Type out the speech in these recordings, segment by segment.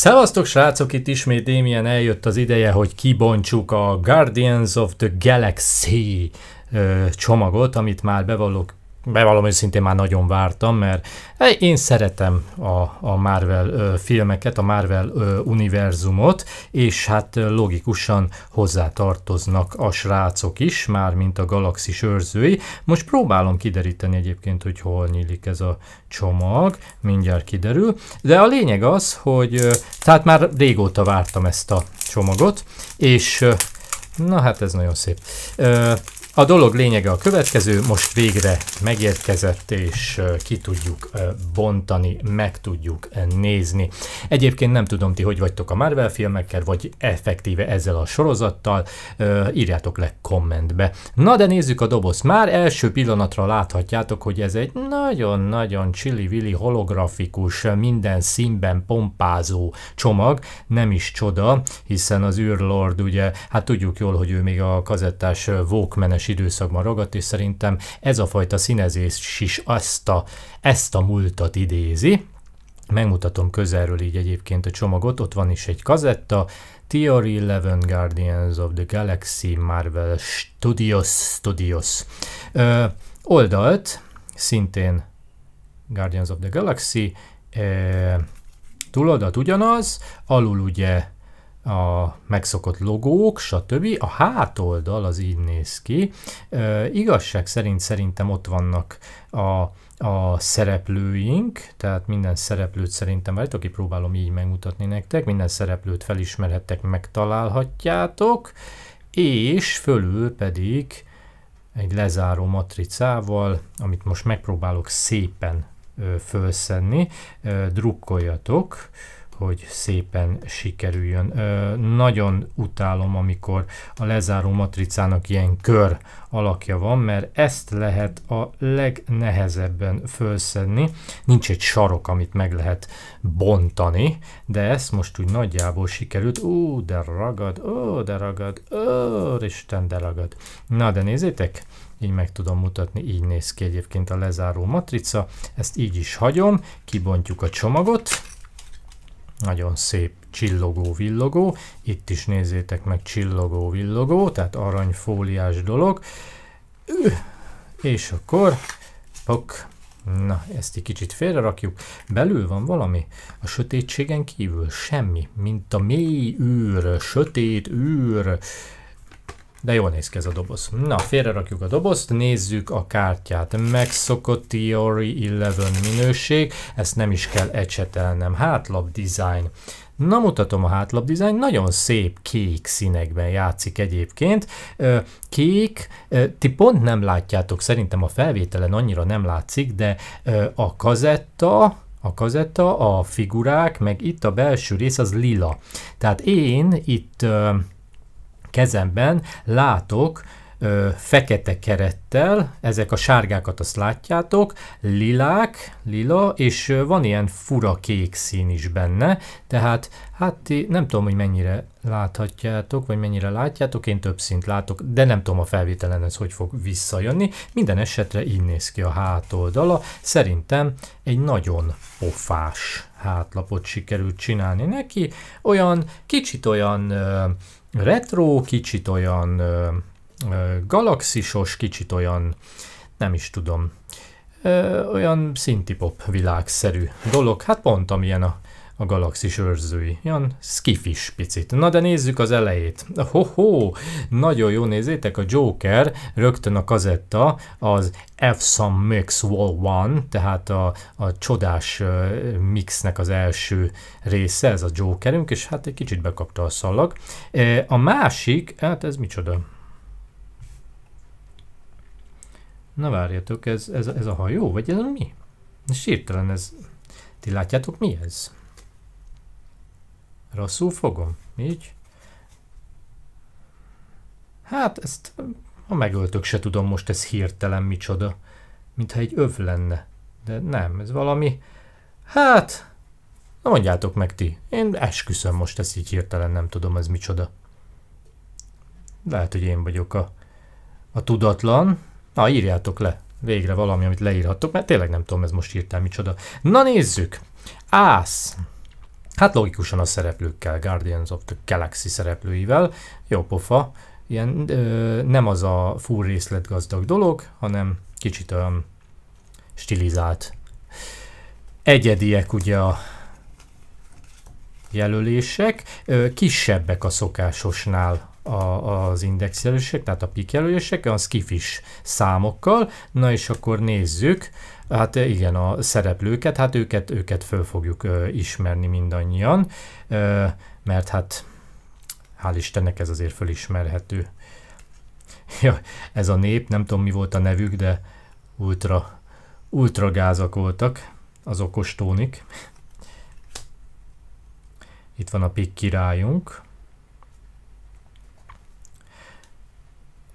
Szevasztok srácok, itt ismét Damien eljött az ideje, hogy kibontsuk a Guardians of the Galaxy csomagot, amit már bevallok bevallom őszintén már nagyon vártam, mert eh, én szeretem a, a Marvel ö, filmeket, a Marvel ö, univerzumot, és hát logikusan hozzátartoznak a srácok is, már mint a galaxis őrzői. Most próbálom kideríteni egyébként, hogy hol nyílik ez a csomag, mindjárt kiderül, de a lényeg az, hogy ö, tehát már régóta vártam ezt a csomagot, és Na hát ez nagyon szép. Ö, a dolog lényege a következő, most végre megérkezett, és ki tudjuk bontani, meg tudjuk nézni. Egyébként nem tudom ti, hogy vagytok a Marvel filmekkel, vagy effektíve ezzel a sorozattal, írjátok le kommentbe. Na de nézzük a dobozt. Már első pillanatra láthatjátok, hogy ez egy nagyon-nagyon csili-vili holografikus, minden színben pompázó csomag. Nem is csoda, hiszen az űrlord ugye, hát tudjuk jól, hogy ő még a kazettás walkman időszakban ragadt, és szerintem ez a fajta színezés is azt a, ezt a múltat idézi. Megmutatom közelről így egyébként a csomagot, ott van is egy kazetta, Theory 11 Guardians of the Galaxy Marvel Studios Studios ö, oldalt, szintén Guardians of the Galaxy, ö, túloldat ugyanaz, alul ugye a megszokott logók, stb. A hátoldal az így néz ki. E, igazság szerint szerintem ott vannak a, a szereplőink, tehát minden szereplőt szerintem, várjátok, ki próbálom így megmutatni nektek, minden szereplőt felismerhettek, megtalálhatjátok, és fölül pedig egy lezáró matricával, amit most megpróbálok szépen ö, ö, drukkoljatok, hogy szépen sikerüljön. Ö, nagyon utálom, amikor a lezáró matricának ilyen kör alakja van, mert ezt lehet a legnehezebben fölszedni. Nincs egy sarok, amit meg lehet bontani, de ezt most úgy nagyjából sikerült. Ó, de ragad, ó, de ragad, ó, Isten, de ragad. Na, de nézzétek, így meg tudom mutatni, így néz ki egyébként a lezáró matrica. Ezt így is hagyom, kibontjuk a csomagot, nagyon szép csillogó-villogó. Itt is nézzétek meg csillogó-villogó, tehát aranyfóliás dolog. És akkor, pok, na ezt egy kicsit félre rakjuk. Belül van valami? A sötétségen kívül semmi, mint a mély űr, sötét űr, de jól néz ki ez a doboz. Na, félre rakjuk a dobozt, nézzük a kártyát. Megszokott Theory 11 minőség, ezt nem is kell ecsetelnem. Hátlap design. Na mutatom a hátlap design. nagyon szép kék színekben játszik egyébként. Kék, ti pont nem látjátok, szerintem a felvételen annyira nem látszik, de a kazetta, a kazetta, a figurák, meg itt a belső rész az lila. Tehát én itt kezemben látok ö, fekete kerettel, ezek a sárgákat azt látjátok, lilák, lila, és van ilyen fura kék szín is benne, tehát hát nem tudom, hogy mennyire láthatjátok, vagy mennyire látjátok, én több szint látok, de nem tudom a felvételen ez hogy fog visszajönni, minden esetre így néz ki a hátoldala, szerintem egy nagyon pofás hátlapot sikerült csinálni neki, olyan, kicsit olyan ö, retro, kicsit olyan ö, ö, galaxisos, kicsit olyan, nem is tudom, ö, olyan szintipop világszerű dolog. Hát pont amilyen a a galaxis őrzői. Ilyen skifis picit. Na de nézzük az elejét. Ho-ho! Nagyon jó, nézzétek, a Joker, rögtön a kazetta, az F-Some Mix Wall One, tehát a, a csodás mixnek az első része, ez a Jokerünk, és hát egy kicsit bekapta a szalag. A másik, hát ez micsoda? Na várjatok, ez, ez, ez a hajó, vagy ez a mi? És ez... Ti látjátok mi ez? Rosszul fogom? Így? Hát ezt, ha megöltök, se tudom most ez hirtelen micsoda. Mintha egy öv lenne. De nem, ez valami... Hát... Na mondjátok meg ti. Én esküszöm most ezt így hirtelen, nem tudom ez micsoda. Lehet, hogy én vagyok a, a tudatlan. Na, írjátok le. Végre valami, amit leírhattok, mert tényleg nem tudom ez most hirtelen micsoda. Na nézzük! Ász! Hát logikusan a szereplőkkel, Guardians of the Galaxy szereplőivel, jó pofa, ilyen ö, nem az a full részletgazdag dolog, hanem kicsit olyan stilizált. Egyediek ugye a jelölések, ö, kisebbek a szokásosnál a, az indexjelölések, tehát a PIK jelölések, a skifis számokkal. Na és akkor nézzük, hát eh, igen, a szereplőket, hát őket, őket föl fogjuk ö, eh, ismerni mindannyian, ö, eh, mert hát hál' Istennek ez azért fölismerhető. Ja, ez a nép, nem tudom mi volt a nevük, de ultra, ultra gázak voltak az okostónik. Itt van a PIK királyunk.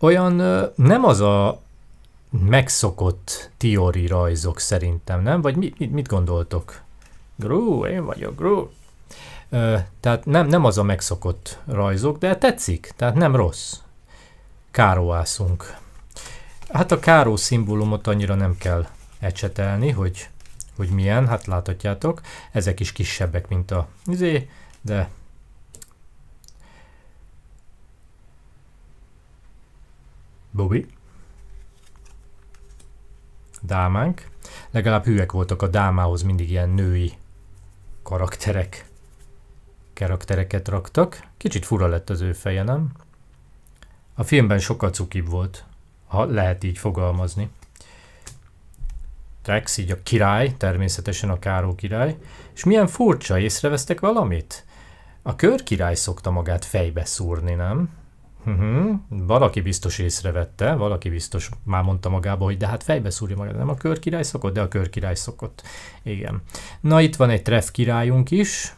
olyan nem az a megszokott tiori rajzok szerintem, nem? Vagy mi, mit, mit gondoltok? Gru, én vagyok Gru. Tehát nem, nem az a megszokott rajzok, de tetszik, tehát nem rossz. Károászunk. Hát a káró szimbólumot annyira nem kell ecsetelni, hogy, hogy milyen, hát láthatjátok. Ezek is kisebbek, mint a izé, de Bobby. Dámánk. Legalább hűek voltak a dámához, mindig ilyen női karakterek karaktereket raktak. Kicsit fura lett az ő feje, nem? A filmben sokkal cukibb volt, ha lehet így fogalmazni. Trex, így a király, természetesen a Káró király. És milyen furcsa, észrevesztek valamit? A körkirály szokta magát fejbe szúrni, nem? Uh-huh. Valaki biztos észrevette, valaki biztos már mondta magába, hogy de hát fejbe szúrja magát, nem a körkirály szokott, de a körkirály szokott. Igen. Na itt van egy treff királyunk is.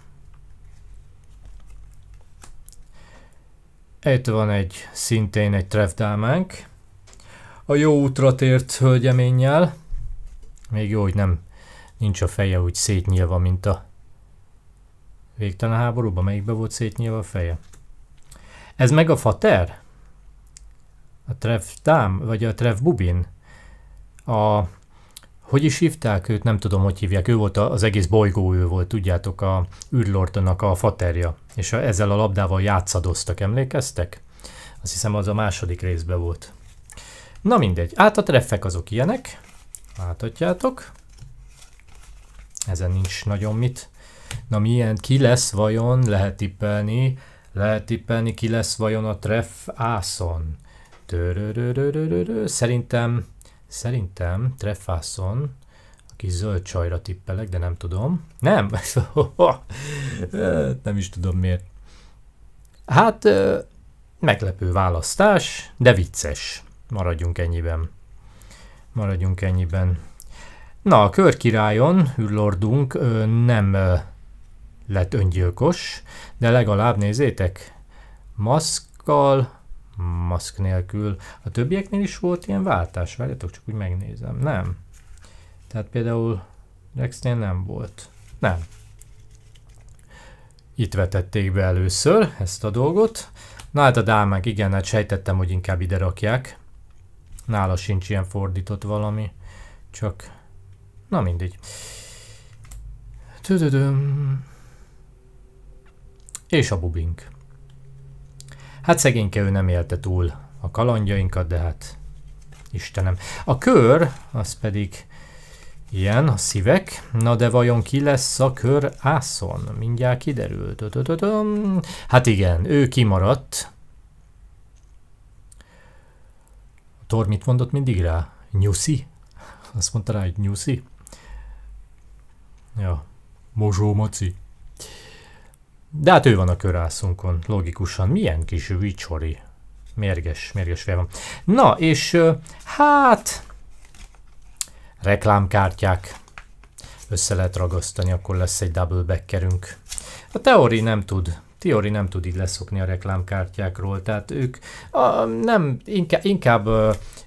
Itt van egy, szintén egy treff dámánk. A jó útra tért hölgyeménnyel. Még jó, hogy nem nincs a feje úgy szétnyilva, mint a végtelen háborúban. Melyikben volt szétnyilva a feje? Ez meg a fater? A Trev Tám, vagy a Trev Bubin? A... Hogy is hívták őt? Nem tudom, hogy hívják. Ő volt az egész bolygó, ő volt, tudjátok, a űrlortonak a faterja. És a, ezzel a labdával játszadoztak, emlékeztek? Azt hiszem, az a második részben volt. Na mindegy, át a treffek azok ilyenek. Láthatjátok. Ezen nincs nagyon mit. Na milyen, ki lesz vajon, lehet tippelni. Lehet tippelni, ki lesz vajon a Treff Ászon? Szerintem, szerintem Treff Ászon, aki zöld csajra tippelek, de nem tudom. Nem, nem is tudom miért. Hát, meglepő választás, de vicces. Maradjunk ennyiben. Maradjunk ennyiben. Na, a körkirályon, űrlordunk nem lett öngyilkos, de legalább nézzétek, maszkkal, maszk nélkül, a többieknél is volt ilyen váltás, várjatok, csak úgy megnézem, nem. Tehát például Rexnél nem volt, nem. Itt vetették be először ezt a dolgot, Na hát a dámák, igen, hát sejtettem, hogy inkább ide rakják. Nála sincs ilyen fordított valami, csak... Na mindegy. Tudodöm. És a bubink. Hát szegényke ő nem élte túl a kalandjainkat, de hát Istenem. A kör, az pedig ilyen, a szívek. Na de vajon ki lesz a kör ászon? Mindjárt kiderül. Hát igen, ő kimaradt. A Tor mit mondott mindig rá? Nyuszi? Azt mondta rá, hogy nyuszi? Ja, Mozsó Maci. De hát ő van a körászunkon, logikusan. Milyen kis vicsori. Mérges, mérges fel van. Na, és hát... Reklámkártyák. Össze lehet ragasztani, akkor lesz egy double backerünk. A teori nem tud Fiori nem tud így leszokni a reklámkártyákról, tehát ők a, nem, inkább, inkább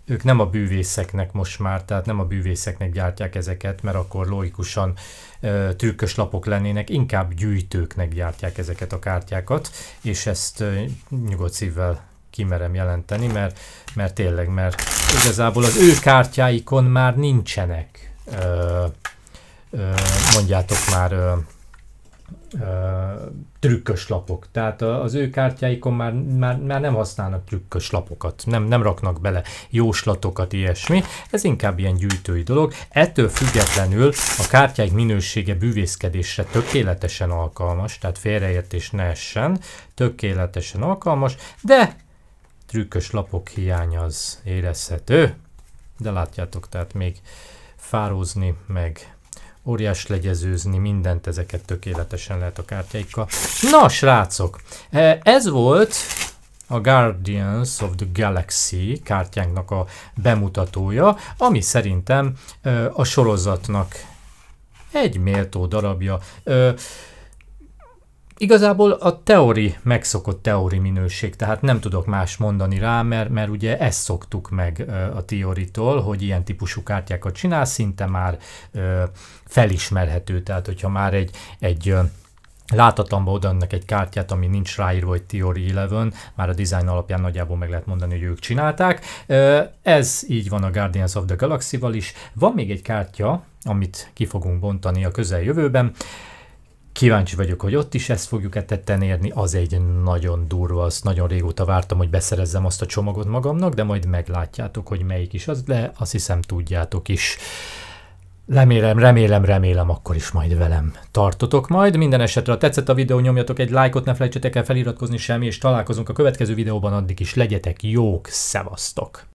ők nem a bűvészeknek most már, tehát nem a bűvészeknek gyártják ezeket, mert akkor logikusan ö, trükkös lapok lennének, inkább gyűjtőknek gyártják ezeket a kártyákat, és ezt ö, nyugodt szívvel kimerem jelenteni, mert, mert tényleg, mert igazából az ő kártyáikon már nincsenek, ö, ö, mondjátok már, ö, trükkös lapok. Tehát az ő kártyáikon már, már, már nem használnak trükkös lapokat, nem, nem raknak bele jóslatokat, ilyesmi. Ez inkább ilyen gyűjtői dolog. Ettől függetlenül a kártyáik minősége bűvészkedésre tökéletesen alkalmas, tehát félreértés ne essen, tökéletesen alkalmas, de trükkös lapok hiány az érezhető. De látjátok, tehát még fározni, meg óriás legyezőzni, mindent ezeket tökéletesen lehet a kártyáikkal. Na, srácok, e, ez volt a Guardians of the Galaxy kártyánknak a bemutatója, ami szerintem e, a sorozatnak egy méltó darabja. E, Igazából a teori megszokott teori minőség, tehát nem tudok más mondani rá, mert, mert ugye ezt szoktuk meg a teoritól, hogy ilyen típusú kártyákat csinál, szinte már felismerhető, tehát hogyha már egy, egy láthatanba odaadnak egy kártyát, ami nincs ráírva, hogy Theory 11, már a design alapján nagyjából meg lehet mondani, hogy ők csinálták. Ez így van a Guardians of the Galaxy-val is. Van még egy kártya, amit ki fogunk bontani a közeljövőben. Kíváncsi vagyok, hogy ott is ezt fogjuk-e tetten érni, az egy nagyon durva, azt nagyon régóta vártam, hogy beszerezzem azt a csomagot magamnak, de majd meglátjátok, hogy melyik is az, de azt hiszem tudjátok is. Remélem, remélem, remélem, akkor is majd velem tartotok majd. Minden esetre, ha tetszett a videó, nyomjatok egy lájkot, ne felejtsetek el feliratkozni semmi, és találkozunk a következő videóban, addig is legyetek jók, szevasztok!